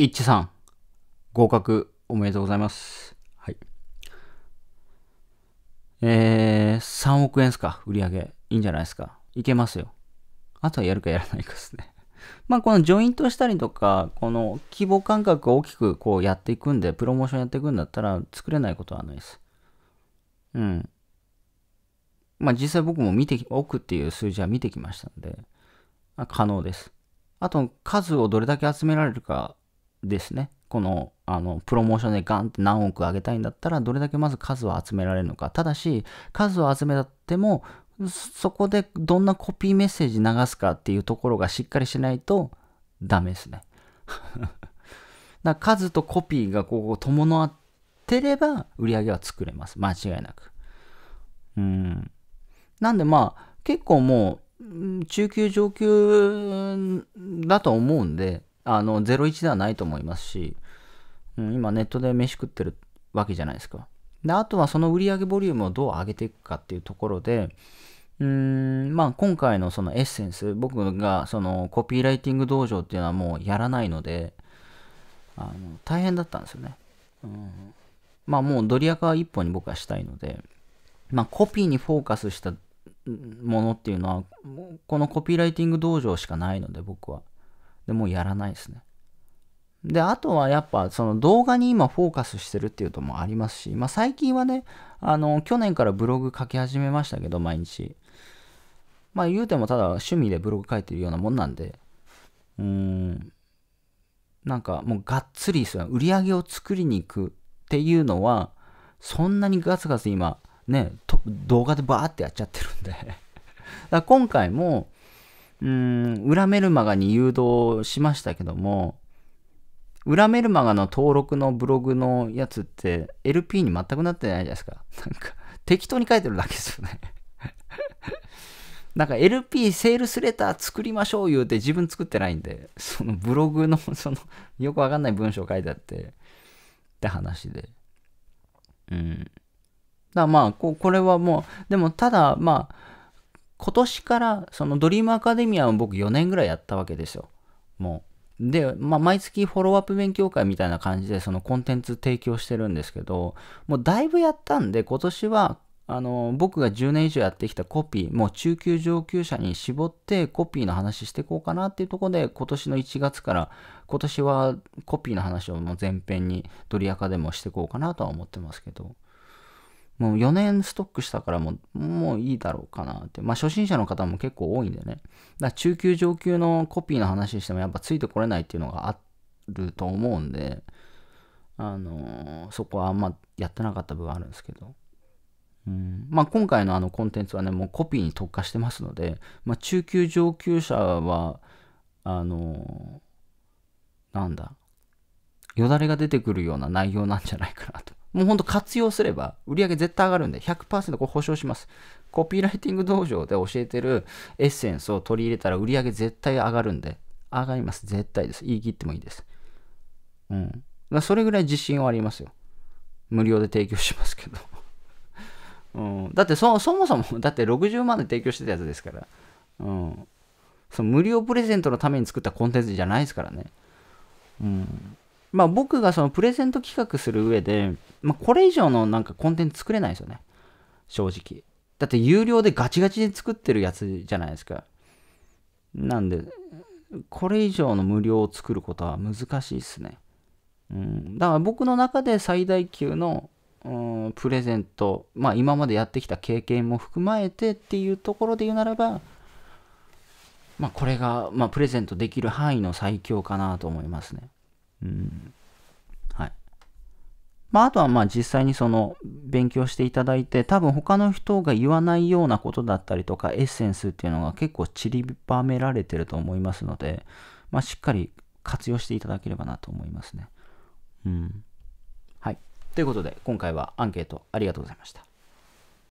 一致ちさん、合格おめでとうございます。はい。えー、3億円ですか、売り上げ。いいんじゃないですか。いけますよ。あとはやるかやらないかですね。まあ、このジョイントしたりとか、この規模感覚を大きくこうやっていくんで、プロモーションやっていくんだったら作れないことはないです。うん。まあ、実際僕も見て、億っていう数字は見てきましたんで、可能です。あと、数をどれだけ集められるかですね。このあのプロモーションでガンって何億上げたいんだったらどれだけまず数を集められるのかただし数を集めってもそこでどんなコピーメッセージ流すかっていうところがしっかりしないとダメですね だ数とコピーがこう伴ってれば売り上げは作れます間違いなくうんなんでまあ結構もう中級上級だと思うんであの、01ではないと思いますし、うん、今ネットで飯食ってるわけじゃないですか。で、あとはその売上ボリュームをどう上げていくかっていうところで、うーん、まあ今回のそのエッセンス、僕がそのコピーライティング道場っていうのはもうやらないので、あの大変だったんですよね。うん、まあもうドリアカ一本に僕はしたいので、まあコピーにフォーカスしたものっていうのは、このコピーライティング道場しかないので僕は。でもうやらないですね。で、あとはやっぱその動画に今フォーカスしてるっていうのもありますし、まあ最近はね、あの、去年からブログ書き始めましたけど、毎日。まあ言うてもただ趣味でブログ書いてるようなもんなんで、うーん、なんかもうがっつりその売り上げを作りに行くっていうのは、そんなにガツガツ今、ね、動画でバーってやっちゃってるんでだ今回も、うん、裏メルマガに誘導しましたけども、裏メルマガの登録のブログのやつって LP に全くなってないじゃないですか。なんか適当に書いてるだけですよね なんか LP セールスレター作りましょう言うて自分作ってないんで、そのブログのそのよくわかんない文章書いてあって、って話で。うん。だまあこ、これはもう、でもただまあ、今年からそのドリームアカデミアを僕4年ぐらいやったわけですよ。もう。で、まあ、毎月フォローアップ勉強会みたいな感じでそのコンテンツ提供してるんですけど、もうだいぶやったんで今年はあの僕が10年以上やってきたコピー、もう中級上級者に絞ってコピーの話していこうかなっていうところで今年の1月から今年はコピーの話をもう前編にドリアカでもしていこうかなとは思ってますけど。もう4年ストックしたからもう、もういいだろうかなって。まあ初心者の方も結構多いんでね。だから中級上級のコピーの話してもやっぱついてこれないっていうのがあると思うんで、あのー、そこはあんまやってなかった部分あるんですけど。うん、まあ今回のあのコンテンツはね、もうコピーに特化してますので、まあ中級上級者は、あのー、なんだ、よだれが出てくるような内容なんじゃないかなと。もうほんと活用すれば売り上げ絶対上がるんで100%これ保証します。コピーライティング道場で教えてるエッセンスを取り入れたら売り上げ絶対上がるんで上がります。絶対です。言い切ってもいいです。うん。それぐらい自信はありますよ。無料で提供しますけど。うん、だってそそもそも、だって60万で提供してたやつですから。うん。その無料プレゼントのために作ったコンテンツじゃないですからね。うん。まあ、僕がそのプレゼント企画する上で、まあ、これ以上のなんかコンテンツ作れないですよね。正直。だって有料でガチガチで作ってるやつじゃないですか。なんで、これ以上の無料を作ることは難しいっすね。うん、だから僕の中で最大級の、うん、プレゼント、まあ今までやってきた経験も含まれてっていうところで言うならば、まあこれが、まあプレゼントできる範囲の最強かなと思いますね。はい。まあ、あとはまあ実際にその勉強していただいて、多分他の人が言わないようなことだったりとか、エッセンスっていうのが結構散りばめられてると思いますので、まあ、しっかり活用していただければなと思いますね。うん。はい。ということで、今回はアンケートありがとうございました。